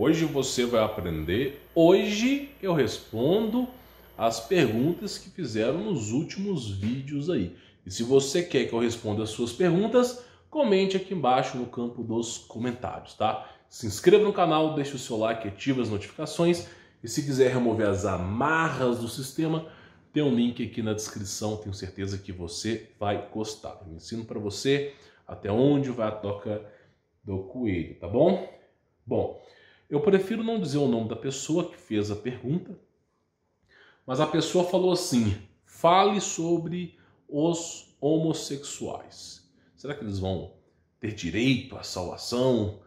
Hoje você vai aprender. Hoje eu respondo as perguntas que fizeram nos últimos vídeos aí. E se você quer que eu responda as suas perguntas, comente aqui embaixo no campo dos comentários, tá? Se inscreva no canal, deixe o seu like, ative as notificações e se quiser remover as amarras do sistema, tem um link aqui na descrição, tenho certeza que você vai gostar. Eu ensino para você até onde vai a toca do coelho, tá bom? Bom, eu prefiro não dizer o nome da pessoa que fez a pergunta, mas a pessoa falou assim: fale sobre os homossexuais. Será que eles vão ter direito à salvação?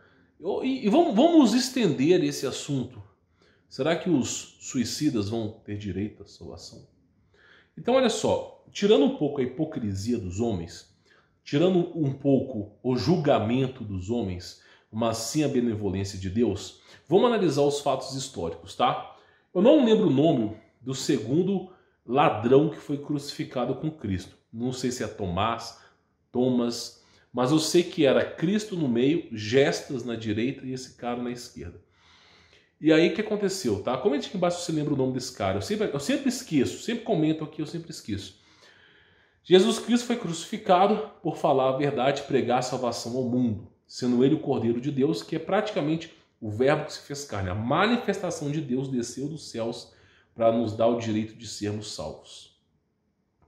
E, vamos, estender esse assunto. Será que os suicidas vão ter direito à salvação? Então, olha só, tirando um pouco a hipocrisia dos homens, tirando um pouco o julgamento dos homens, mas sim a benevolência de Deus. Vamos analisar os fatos históricos, tá? Eu não lembro o nome do segundo ladrão que foi crucificado com Cristo. Não sei se é Tomás, Thomas, mas eu sei que era Cristo no meio, gestas na direita e esse cara na esquerda. E aí o que aconteceu, tá? Comente aqui embaixo se você lembra o nome desse cara. Eu sempre, eu sempre esqueço, sempre comento aqui, eu sempre esqueço. Jesus Cristo foi crucificado por falar a verdade e pregar a salvação ao mundo sendo ele o Cordeiro de Deus, que é praticamente o Verbo que se fez carne. A manifestação de Deus desceu dos céus para nos dar o direito de sermos salvos.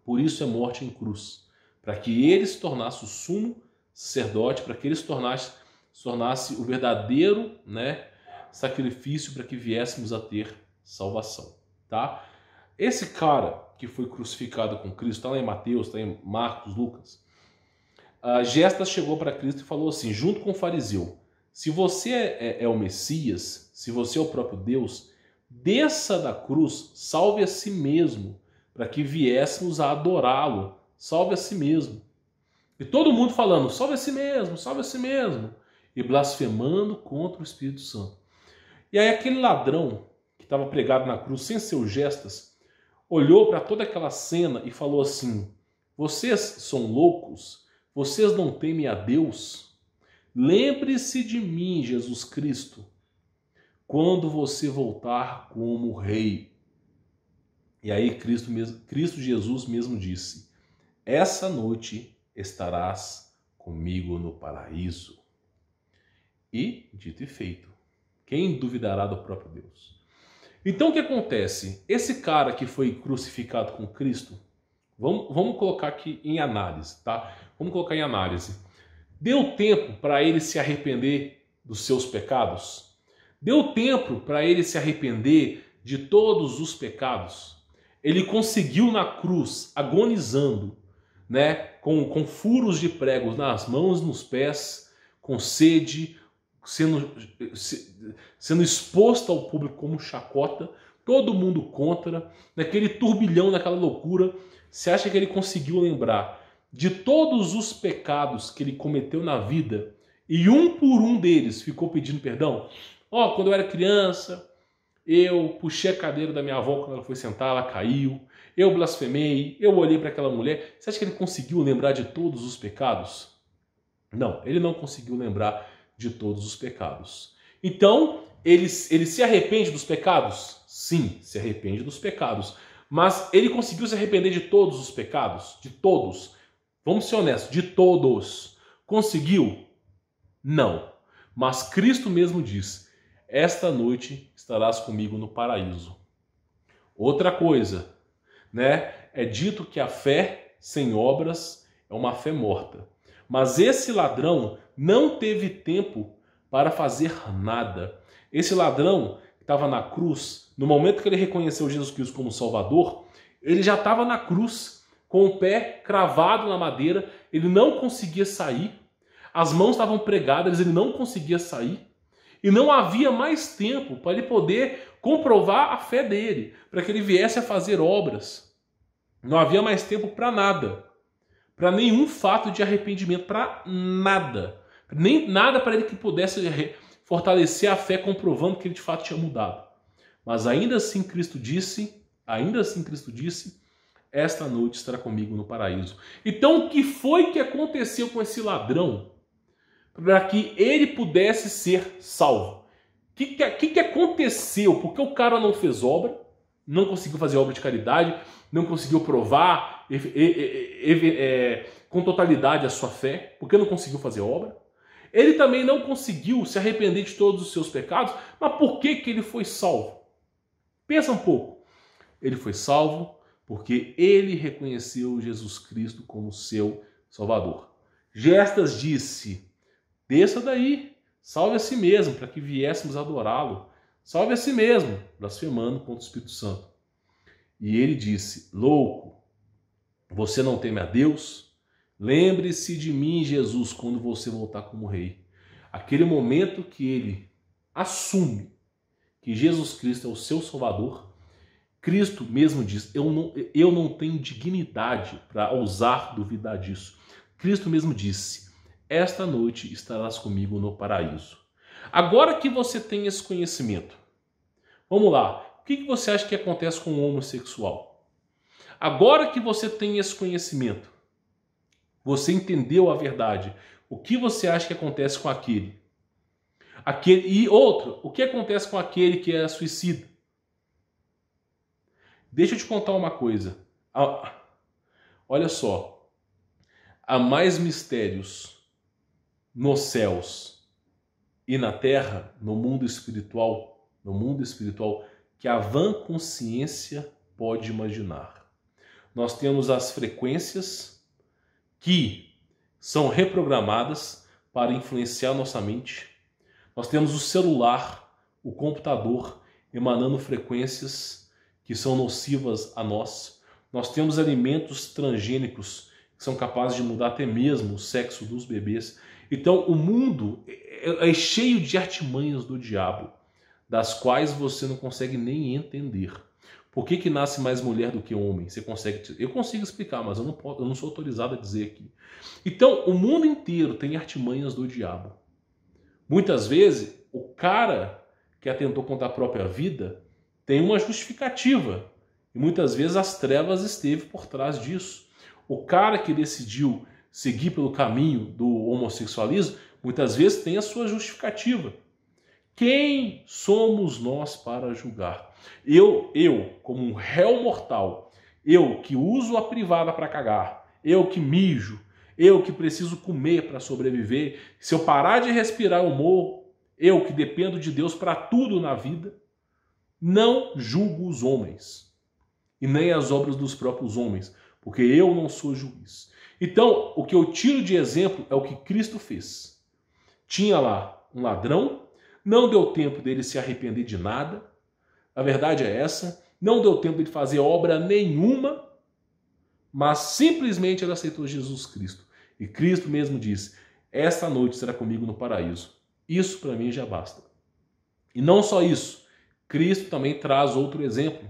Por isso é morte em cruz, para que ele se tornasse o sumo sacerdote, para que ele se tornasse, se tornasse o verdadeiro né, sacrifício para que viéssemos a ter salvação. Tá? Esse cara que foi crucificado com Cristo, está lá em Mateus, está em Marcos, Lucas, a Gestas chegou para Cristo e falou assim, junto com o fariseu: se você é, é, é o Messias, se você é o próprio Deus, desça da cruz, salve a si mesmo, para que viéssemos a adorá-lo, salve a si mesmo. E todo mundo falando, salve a si mesmo, salve a si mesmo, e blasfemando contra o Espírito Santo. E aí aquele ladrão que estava pregado na cruz sem seus gestas, olhou para toda aquela cena e falou assim: Vocês são loucos vocês não temem a Deus? Lembre-se de mim, Jesus Cristo, quando você voltar como rei. E aí Cristo, mesmo, Cristo Jesus mesmo disse: Essa noite estarás comigo no paraíso. E dito e feito. Quem duvidará do próprio Deus? Então o que acontece? Esse cara que foi crucificado com Cristo, Vamos, vamos colocar aqui em análise, tá? Vamos colocar em análise. Deu tempo para ele se arrepender dos seus pecados? Deu tempo para ele se arrepender de todos os pecados? Ele conseguiu na cruz, agonizando, né, com, com furos de pregos nas mãos, nos pés, com sede, sendo, sendo exposto ao público como chacota, todo mundo contra, naquele turbilhão, naquela loucura, você acha que ele conseguiu lembrar de todos os pecados que ele cometeu na vida e um por um deles ficou pedindo perdão? Ó, oh, quando eu era criança, eu puxei a cadeira da minha avó quando ela foi sentar, ela caiu. Eu blasfemei, eu olhei para aquela mulher. Você acha que ele conseguiu lembrar de todos os pecados? Não, ele não conseguiu lembrar de todos os pecados. Então, ele, ele se arrepende dos pecados? Sim, se arrepende dos pecados. Mas ele conseguiu se arrepender de todos os pecados? De todos. Vamos ser honestos, de todos. Conseguiu? Não. Mas Cristo mesmo diz: Esta noite estarás comigo no paraíso. Outra coisa, né? É dito que a fé sem obras é uma fé morta. Mas esse ladrão não teve tempo para fazer nada. Esse ladrão estava na cruz, no momento que ele reconheceu Jesus Cristo como Salvador, ele já estava na cruz, com o pé cravado na madeira, ele não conseguia sair, as mãos estavam pregadas, ele não conseguia sair, e não havia mais tempo para ele poder comprovar a fé dele, para que ele viesse a fazer obras. Não havia mais tempo para nada, para nenhum fato de arrependimento, para nada, nem nada para ele que pudesse fortalecer a fé comprovando que ele de fato tinha mudado. Mas ainda assim Cristo disse, ainda assim Cristo disse, esta noite estará comigo no paraíso. Então o que foi que aconteceu com esse ladrão para que ele pudesse ser salvo? O que, que, que aconteceu? Porque o cara não fez obra, não conseguiu fazer obra de caridade, não conseguiu provar e, e, e, é, com totalidade a sua fé, porque não conseguiu fazer obra. Ele também não conseguiu se arrepender de todos os seus pecados, mas por que, que ele foi salvo? Pensa um pouco. Ele foi salvo porque ele reconheceu Jesus Cristo como seu Salvador. Gestas disse: desça daí, salve a si mesmo, para que viéssemos adorá-lo. Salve a si mesmo, blasfemando contra o Espírito Santo. E ele disse: Louco, você não teme a Deus? Lembre-se de mim, Jesus, quando você voltar como rei. Aquele momento que ele assume que Jesus Cristo é o seu Salvador, Cristo mesmo diz: Eu não, eu não tenho dignidade para ousar duvidar disso. Cristo mesmo disse: Esta noite estarás comigo no paraíso. Agora que você tem esse conhecimento, vamos lá. O que você acha que acontece com o homossexual? Agora que você tem esse conhecimento, você entendeu a verdade. O que você acha que acontece com aquele? aquele e outro, o que acontece com aquele que é suicida? Deixa eu te contar uma coisa. Olha só. Há mais mistérios nos céus e na terra, no mundo espiritual, no mundo espiritual que a vã consciência pode imaginar. Nós temos as frequências que são reprogramadas para influenciar nossa mente. Nós temos o celular, o computador emanando frequências que são nocivas a nós. Nós temos alimentos transgênicos que são capazes de mudar até mesmo o sexo dos bebês. Então, o mundo é, é, é cheio de artimanhas do diabo, das quais você não consegue nem entender. Por que, que nasce mais mulher do que homem? Você consegue? Eu consigo explicar, mas eu não, posso, eu não sou autorizado a dizer aqui. Então, o mundo inteiro tem artimanhas do diabo. Muitas vezes, o cara que atentou contra a própria vida tem uma justificativa. E muitas vezes as trevas esteve por trás disso. O cara que decidiu seguir pelo caminho do homossexualismo, muitas vezes tem a sua justificativa. Quem somos nós para julgar? Eu, eu, como um réu mortal, eu que uso a privada para cagar, eu que mijo, eu que preciso comer para sobreviver, se eu parar de respirar eu morro, eu que dependo de Deus para tudo na vida, não julgo os homens e nem as obras dos próprios homens, porque eu não sou juiz. Então, o que eu tiro de exemplo é o que Cristo fez. Tinha lá um ladrão, não deu tempo dele se arrepender de nada, a verdade é essa. Não deu tempo de fazer obra nenhuma, mas simplesmente ela aceitou Jesus Cristo. E Cristo mesmo disse: Esta noite será comigo no paraíso. Isso para mim já basta. E não só isso, Cristo também traz outro exemplo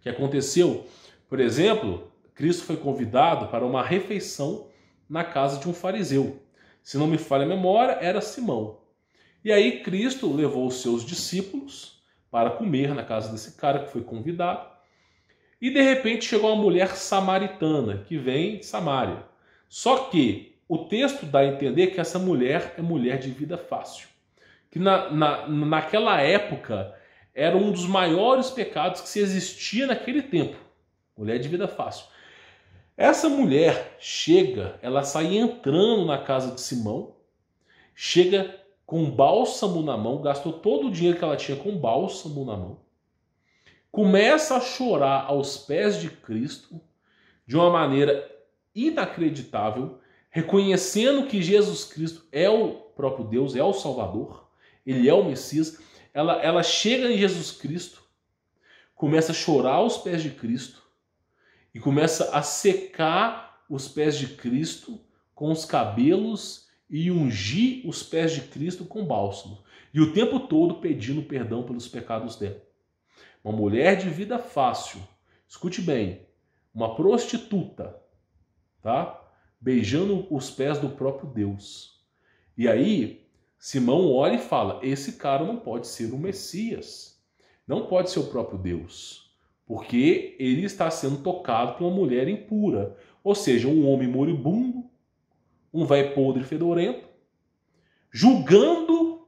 que aconteceu. Por exemplo, Cristo foi convidado para uma refeição na casa de um fariseu. Se não me falha a memória, era Simão. E aí Cristo levou os seus discípulos para comer na casa desse cara que foi convidado. E de repente chegou uma mulher samaritana que vem de Samaria. Só que o texto dá a entender que essa mulher é mulher de vida fácil. Que na, na, naquela época era um dos maiores pecados que se existia naquele tempo. Mulher de vida fácil. Essa mulher chega, ela sai entrando na casa de Simão, chega com bálsamo na mão, gastou todo o dinheiro que ela tinha com bálsamo na mão, começa a chorar aos pés de Cristo de uma maneira inacreditável, reconhecendo que Jesus Cristo é o próprio Deus, é o Salvador, ele é o Messias. Ela, ela chega em Jesus Cristo, começa a chorar aos pés de Cristo e começa a secar os pés de Cristo com os cabelos e ungi os pés de Cristo com bálsamo, e o tempo todo pedindo perdão pelos pecados dela. Uma mulher de vida fácil, escute bem, uma prostituta, tá? Beijando os pés do próprio Deus. E aí, Simão olha e fala: esse cara não pode ser o Messias, não pode ser o próprio Deus, porque ele está sendo tocado por uma mulher impura, ou seja, um homem moribundo um velho podre fedorento, julgando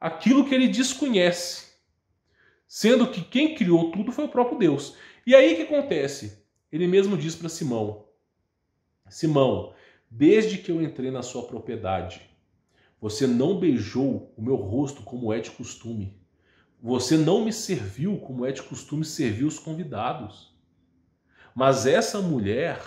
aquilo que ele desconhece, sendo que quem criou tudo foi o próprio Deus. E aí o que acontece? Ele mesmo diz para Simão: Simão, desde que eu entrei na sua propriedade, você não beijou o meu rosto como é de costume. Você não me serviu como é de costume servir os convidados. Mas essa mulher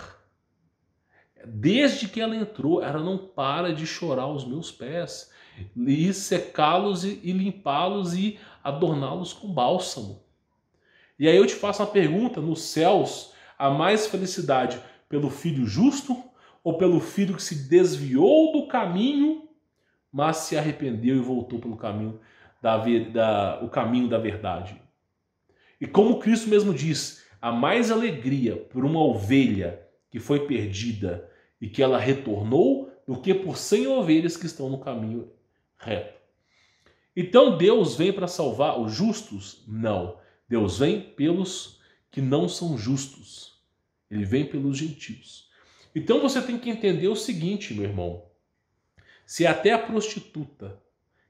Desde que ela entrou, ela não para de chorar aos meus pés, e secá-los e, e limpá-los e adorná-los com bálsamo. E aí eu te faço uma pergunta: nos céus há mais felicidade pelo filho justo ou pelo filho que se desviou do caminho, mas se arrependeu e voltou pelo caminho da, da o caminho da verdade? E como Cristo mesmo diz, há mais alegria por uma ovelha que foi perdida e que ela retornou do que por cem ovelhas que estão no caminho reto. Então Deus vem para salvar os justos? Não. Deus vem pelos que não são justos. Ele vem pelos gentios. Então você tem que entender o seguinte, meu irmão. Se até a prostituta,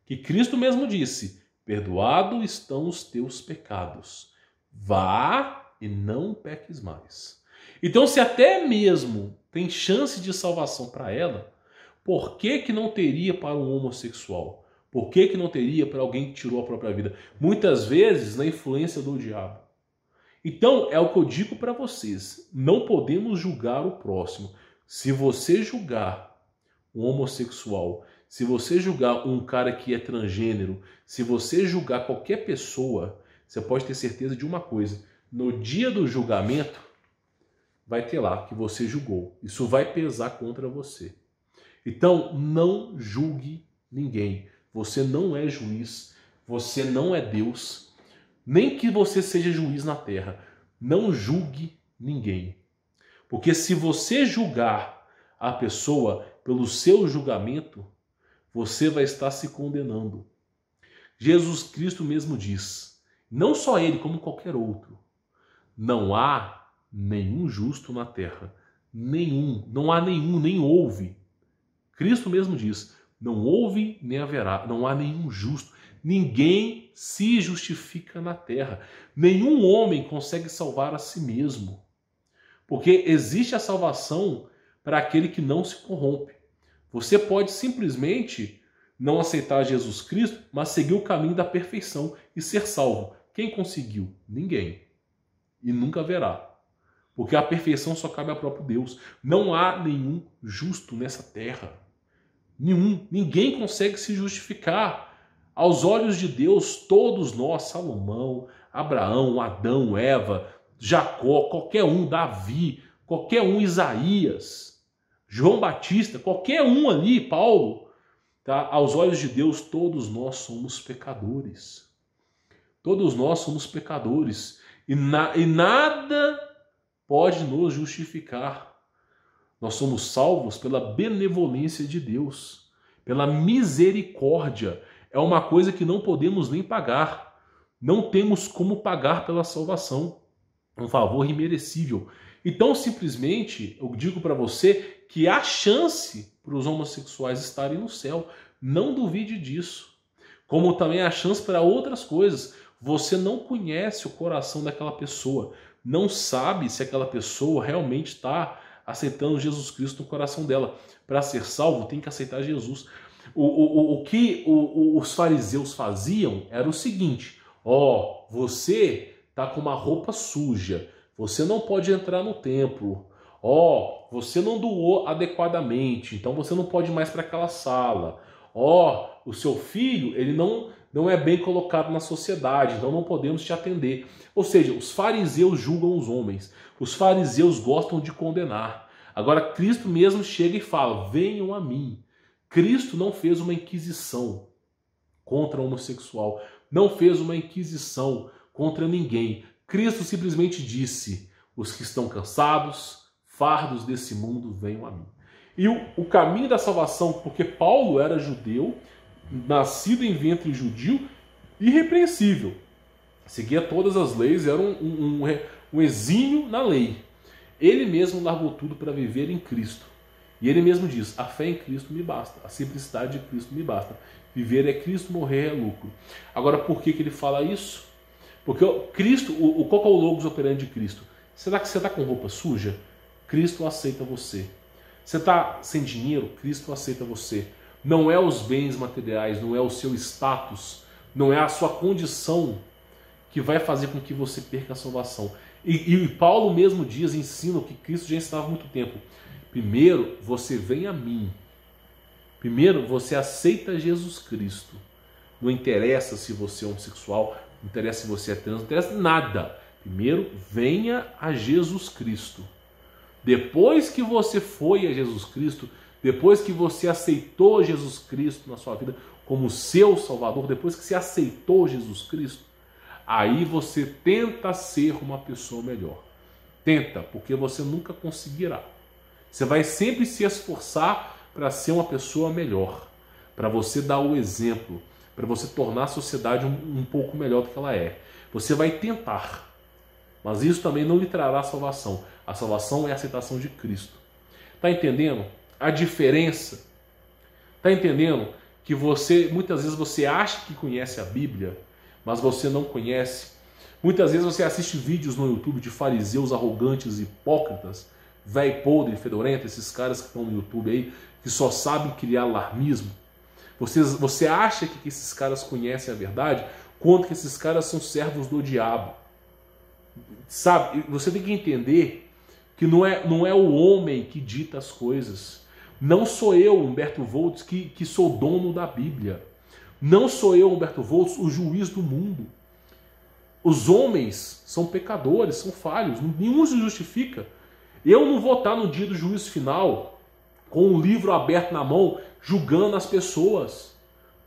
que Cristo mesmo disse, perdoado estão os teus pecados, vá e não peques mais. Então, se até mesmo tem chance de salvação para ela, por que, que não teria para um homossexual? Por que, que não teria para alguém que tirou a própria vida? Muitas vezes na influência do diabo. Então, é o que eu digo para vocês: não podemos julgar o próximo. Se você julgar um homossexual, se você julgar um cara que é transgênero, se você julgar qualquer pessoa, você pode ter certeza de uma coisa: no dia do julgamento, vai ter lá que você julgou. Isso vai pesar contra você. Então, não julgue ninguém. Você não é juiz, você não é Deus, nem que você seja juiz na terra. Não julgue ninguém. Porque se você julgar a pessoa pelo seu julgamento, você vai estar se condenando. Jesus Cristo mesmo diz, não só ele, como qualquer outro, não há nenhum justo na terra, nenhum, não há nenhum, nem houve. Cristo mesmo diz: não houve nem haverá, não há nenhum justo. Ninguém se justifica na terra. Nenhum homem consegue salvar a si mesmo. Porque existe a salvação para aquele que não se corrompe. Você pode simplesmente não aceitar Jesus Cristo, mas seguir o caminho da perfeição e ser salvo. Quem conseguiu? Ninguém. E nunca haverá. Porque a perfeição só cabe ao próprio Deus. Não há nenhum justo nessa terra. Nenhum. Ninguém consegue se justificar. Aos olhos de Deus, todos nós, Salomão, Abraão, Adão, Eva, Jacó, qualquer um, Davi, qualquer um, Isaías, João Batista, qualquer um ali, Paulo, tá? aos olhos de Deus, todos nós somos pecadores. Todos nós somos pecadores. E, na, e nada pode nos justificar. Nós somos salvos pela benevolência de Deus, pela misericórdia. É uma coisa que não podemos nem pagar. Não temos como pagar pela salvação. Um favor imerecível. Então, simplesmente, eu digo para você que há chance para os homossexuais estarem no céu. Não duvide disso. Como também há chance para outras coisas. Você não conhece o coração daquela pessoa não sabe se aquela pessoa realmente está aceitando Jesus Cristo no coração dela. Para ser salvo, tem que aceitar Jesus. O, o, o que os fariseus faziam era o seguinte: ó, oh, você tá com uma roupa suja, você não pode entrar no templo. Ó, oh, você não doou adequadamente, então você não pode ir mais para aquela sala. Ó, oh, o seu filho, ele não não é bem colocado na sociedade, então não podemos te atender. Ou seja, os fariseus julgam os homens, os fariseus gostam de condenar. Agora, Cristo mesmo chega e fala: venham a mim. Cristo não fez uma inquisição contra o homossexual, não fez uma inquisição contra ninguém. Cristo simplesmente disse: os que estão cansados, fardos desse mundo, venham a mim. E o, o caminho da salvação, porque Paulo era judeu, nascido em ventre judio, irrepreensível. Seguia todas as leis, era um, um, um, um exímio na lei. Ele mesmo largou tudo para viver em Cristo. E ele mesmo diz: a fé em Cristo me basta, a simplicidade de Cristo me basta. Viver é Cristo, morrer é lucro. Agora, por que, que ele fala isso? Porque o Cristo, o, o, qual é o logos operante de Cristo? Será que você está com roupa suja? Cristo aceita você. Você está sem dinheiro? Cristo aceita você não é os bens materiais, não é o seu status, não é a sua condição que vai fazer com que você perca a salvação. E, e Paulo mesmo diz, ensina o que Cristo já ensinava há muito tempo. Primeiro, você vem a mim. Primeiro, você aceita Jesus Cristo. Não interessa se você é homossexual, não interessa se você é trans, não interessa nada. Primeiro, venha a Jesus Cristo. Depois que você foi a Jesus Cristo, depois que você aceitou Jesus Cristo na sua vida como seu Salvador, depois que você aceitou Jesus Cristo, aí você tenta ser uma pessoa melhor. Tenta, porque você nunca conseguirá. Você vai sempre se esforçar para ser uma pessoa melhor, para você dar o exemplo, para você tornar a sociedade um, um, pouco melhor do que ela é. Você vai tentar, mas isso também não lhe trará salvação. A salvação é a aceitação de Cristo. Tá entendendo? a diferença. Tá entendendo que você muitas vezes você acha que conhece a Bíblia, mas você não conhece. Muitas vezes você assiste vídeos no YouTube de fariseus arrogantes, hipócritas, velho podre, fedorento, esses caras que estão no YouTube aí, que só sabem criar alarmismo. Você, você acha que, esses caras conhecem a verdade, quanto que esses caras são servos do diabo. Sabe, você tem que entender que não é, não é o homem que dita as coisas. Não sou eu, Humberto Voltz, que, que sou dono da Bíblia. Não sou eu, Humberto Voltz, o juiz do mundo. Os homens são pecadores, são falhos, nenhum se justifica. Eu não vou estar no dia do juízo final com o livro aberto na mão, julgando as pessoas.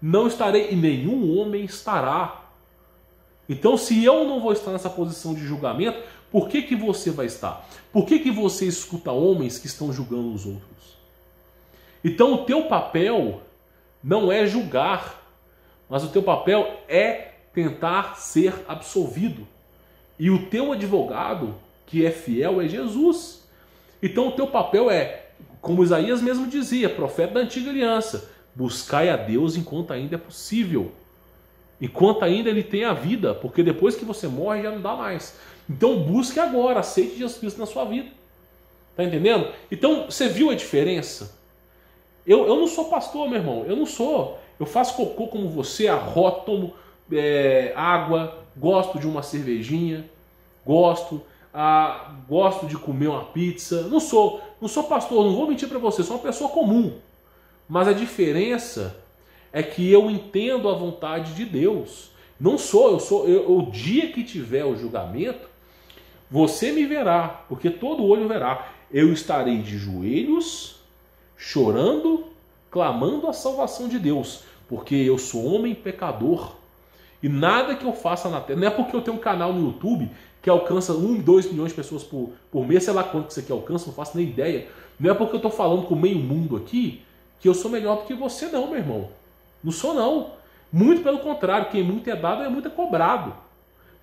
Não estarei, e nenhum homem estará. Então, se eu não vou estar nessa posição de julgamento, por que, que você vai estar? Por que, que você escuta homens que estão julgando os outros? Então o teu papel não é julgar, mas o teu papel é tentar ser absolvido. E o teu advogado, que é fiel, é Jesus. Então o teu papel é, como Isaías mesmo dizia, profeta da antiga aliança, buscai a Deus enquanto ainda é possível. Enquanto ainda ele tem a vida, porque depois que você morre já não dá mais. Então busque agora, aceite Jesus Cristo na sua vida. Tá entendendo? Então você viu a diferença? Eu, eu não sou pastor, meu irmão. Eu não sou. Eu faço cocô como você, arroto, tomo é, água, gosto de uma cervejinha, gosto. Ah, gosto de comer uma pizza. Não sou, não sou pastor, não vou mentir para você, sou uma pessoa comum. Mas a diferença é que eu entendo a vontade de Deus. Não sou, eu sou, eu, o dia que tiver o julgamento, você me verá, porque todo olho verá. Eu estarei de joelhos chorando, clamando a salvação de Deus, porque eu sou homem pecador. E nada que eu faça na terra, não é porque eu tenho um canal no YouTube que alcança 1, 2 milhões de pessoas por, por mês, sei lá quanto que isso aqui alcança, não faço nem ideia. Não é porque eu estou falando com meio mundo aqui que eu sou melhor do que você, não, meu irmão. Não sou, não. Muito pelo contrário, quem muito é dado é muito é cobrado.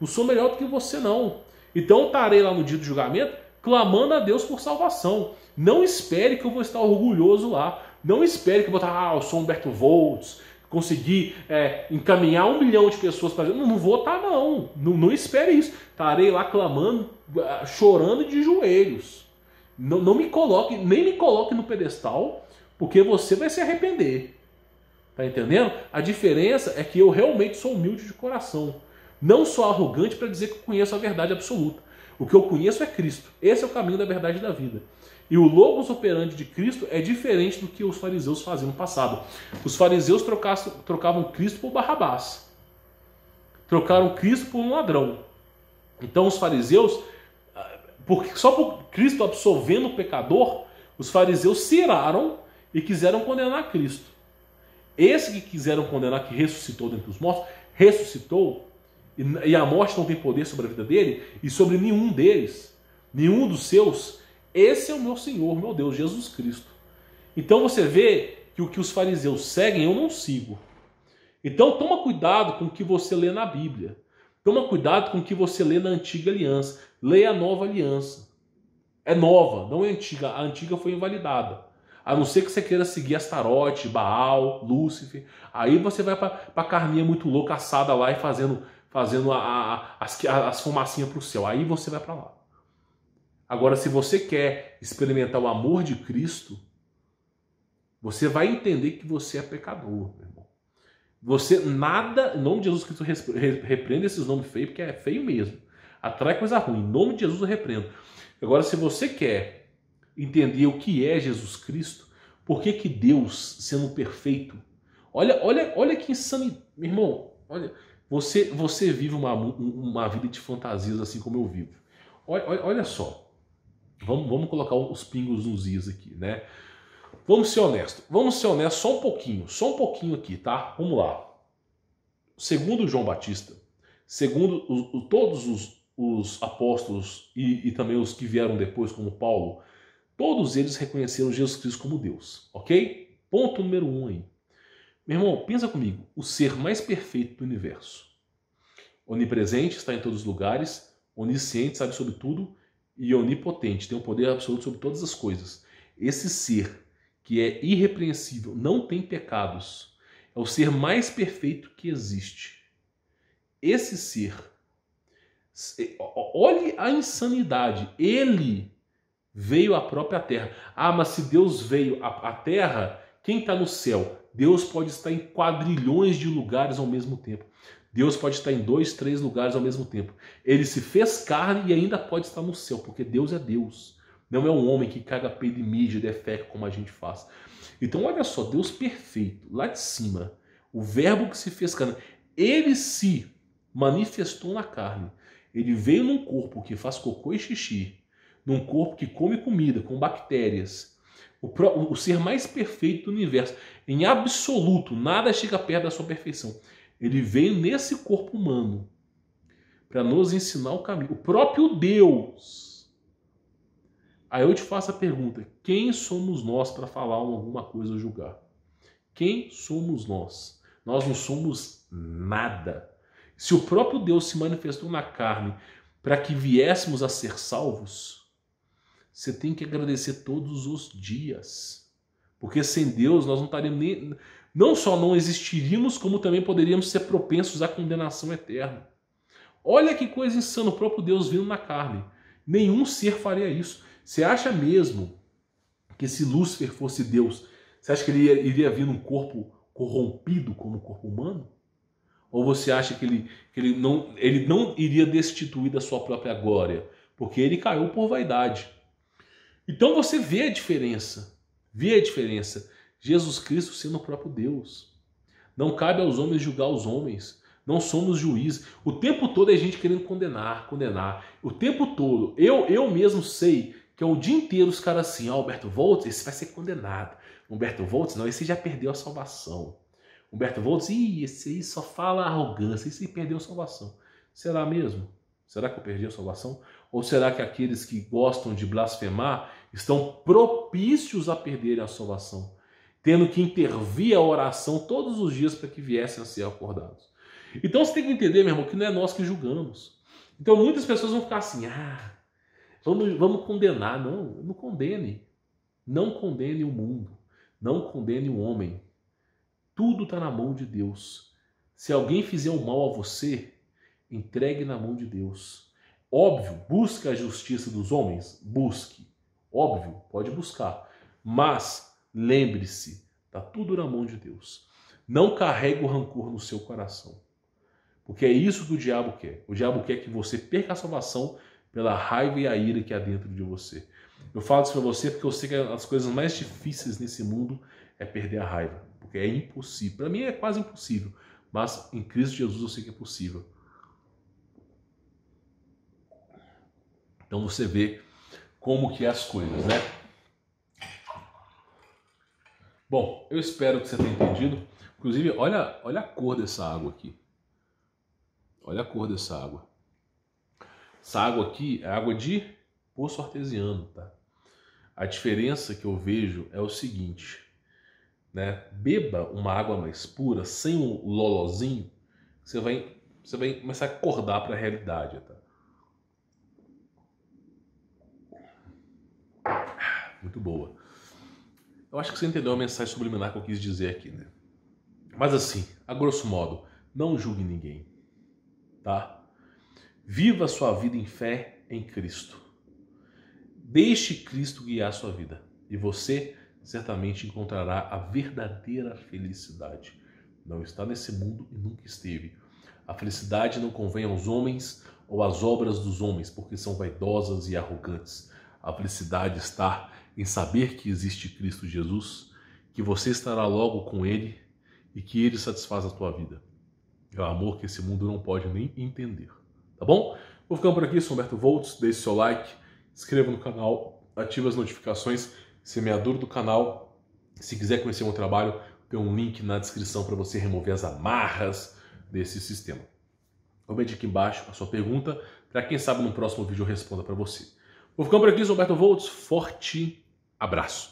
Não sou melhor do que você, não. Então eu estarei lá no dia do julgamento clamando a Deus por salvação. Não espere que eu vou estar orgulhoso lá. Não espere que eu vou estar, ah, eu sou Humberto Voltz, consegui é, encaminhar um milhão de pessoas para não, não vou estar tá, não. não, não espere isso, estarei lá clamando, é, chorando de joelhos, não, não me coloque, nem me coloque no pedestal, porque você vai se arrepender, tá entendendo? A diferença é que eu realmente sou humilde de coração, não sou arrogante para dizer que conheço a verdade absoluta, o que eu conheço é Cristo. Esse é o caminho da verdade da vida. E o logos operante de Cristo é diferente do que os fariseus faziam no passado. Os fariseus trocavam, trocavam Cristo por Barrabás. Trocaram Cristo por um ladrão. Então os fariseus, ah, porque só por Cristo absolvendo o pecador, os fariseus se iraram e quiseram condenar Cristo. Esse que quiseram condenar, que ressuscitou dentre os mortos, ressuscitou e a morte não tem poder sobre a vida dele e sobre nenhum deles, nenhum dos seus, esse é o meu Senhor, meu Deus, Jesus Cristo. Então você vê que o que os fariseus seguem eu não sigo. Então toma cuidado com o que você lê na Bíblia. Toma cuidado com o que você lê na antiga aliança. Leia a nova aliança. É nova, não é antiga. A antiga foi invalidada. A não ser que você queira seguir Astarote, Baal, Lúcifer. Aí você vai para a carninha muito louca assada lá e fazendo fazendo a, a, as, as fumacinhas para o céu. Aí você vai para lá. Agora, se você quer experimentar o amor de Cristo, você vai entender que você é pecador, meu irmão. Você nada, em nome de Jesus Cristo, repreenda esses nomes feios, porque é feio mesmo. Atrai coisa ruim. Em nome de Jesus eu repreendo. Agora, se você quer entender o que é Jesus Cristo, por que, que Deus, sendo perfeito, olha, olha, olha que insanidade, meu irmão, olha, você, você vive uma, uma vida de fantasias assim como eu vivo. Olha, olha só, vamos, vamos colocar os pingos nos is aqui, né? Vamos ser honesto, vamos ser honesto só um pouquinho, só um pouquinho aqui, tá? Vamos lá. Segundo João Batista, segundo os, todos os, os apóstolos e, e também os que vieram depois, como Paulo, todos eles reconheceram Jesus Cristo como Deus, ok? Ponto número um aí. Meu irmão, pensa comigo, o ser mais perfeito do universo. Onipresente, está em todos os lugares, onisciente, sabe sobre tudo, e onipotente, tem o um poder absoluto sobre todas as coisas. Esse ser que é irrepreensível, não tem pecados, é o ser mais perfeito que existe. Esse ser, olhe a insanidade, ele veio à própria terra. Ah, mas se Deus veio à terra, quem está no céu? Deus pode estar em quadrilhões de lugares ao mesmo tempo. Deus pode estar em dois, três lugares ao mesmo tempo. Ele se fez carne e ainda pode estar no céu, porque Deus é Deus. Não é um homem que caga pele e mídia, defeca como a gente faz. Então, olha só, Deus perfeito, lá de cima, o verbo que se fez carne, ele se manifestou na carne. Ele veio num corpo que faz cocô e xixi, num corpo que come comida com bactérias, o, pro, o ser mais perfeito do universo. Em absoluto, nada chega perto da sua perfeição. Ele veio nesse corpo humano para nos ensinar o caminho. O próprio Deus. Aí eu te faço a pergunta: quem somos nós para falar alguma coisa ou julgar? Quem somos nós? Nós não somos nada. Se o próprio Deus se manifestou na carne para que viéssemos a ser salvos, você tem que agradecer todos os dias. Porque sem Deus nós não estaríamos nem. Não só não existiríamos, como também poderíamos ser propensos à condenação eterna. Olha que coisa insana, o próprio Deus vindo na carne. Nenhum ser faria isso. Você acha mesmo que se Lúcifer fosse Deus, você acha que ele iria vir num corpo corrompido como o corpo humano? Ou você acha que ele, que ele, não, ele não iria destituir da sua própria glória? Porque ele caiu por vaidade. Então você vê a diferença. Vê a diferença. Jesus Cristo sendo o próprio Deus. Não cabe aos homens julgar os homens. Não somos juízes. O tempo todo é a gente querendo condenar, condenar. O tempo todo. Eu eu mesmo sei que é o dia inteiro os caras assim, ó, oh, ah, Humberto esse vai ser condenado. Humberto Voltes, não, esse já perdeu a salvação. Humberto Voltes, ih, esse aí só fala arrogância, esse aí perdeu a salvação. Será mesmo? Será que eu perdi a salvação? Ou será que aqueles que gostam de blasfemar estão propícios a perderem a salvação, tendo que intervir a oração todos os dias para que viessem a ser acordados? Então você tem que entender, meu irmão, que não é nós que julgamos. Então muitas pessoas vão ficar assim: ah, vamos, vamos condenar. Não, não condene. Não condene o mundo. Não condene o homem. Tudo está na mão de Deus. Se alguém fizer o um mal a você, entregue na mão de Deus. Óbvio, busque a justiça dos homens? Busque. Óbvio, pode buscar. Mas lembre-se, está tudo na mão de Deus. Não carregue o rancor no seu coração. Porque é isso que o diabo quer. O diabo quer que você perca a salvação pela raiva e a ira que há dentro de você. Eu falo isso para você porque eu sei que as coisas mais difíceis nesse mundo é perder a raiva, porque é impossível. Para mim é quase impossível, mas em Cristo Jesus eu sei que é possível. Então você vê como que é as coisas, né? Bom, eu espero que você tenha entendido. Inclusive, olha, olha a cor dessa água aqui. Olha a cor dessa água. Essa água aqui é água de poço artesiano, tá? A diferença que eu vejo é o seguinte, né? Beba uma água mais pura, sem o um lolozinho, você vai, você vai começar a acordar para a realidade, tá? muito boa. Eu acho que você entendeu a mensagem subliminar que eu quis dizer aqui, né? Mas assim, a grosso modo, não julgue ninguém, tá? Viva a sua vida em fé em Cristo. Deixe Cristo guiar a sua vida e você certamente encontrará a verdadeira felicidade. Não está nesse mundo e nunca esteve. A felicidade não convém aos homens ou às obras dos homens, porque são vaidosas e arrogantes. A felicidade está em saber que existe Cristo Jesus, que você estará logo com Ele e que Ele satisfaz a tua vida. É o amor que esse mundo não pode nem entender. Tá bom? Vou ficando por aqui, sou Humberto Voltz, deixe seu like, inscreva no canal, ative as notificações, semeador do canal. Se quiser conhecer o meu trabalho, tem um link na descrição para você remover as amarras desse sistema. Comente aqui embaixo a sua pergunta, para quem sabe no próximo vídeo eu responda para você. Vou ficando por aqui, sou Humberto Volts. Forte abraço.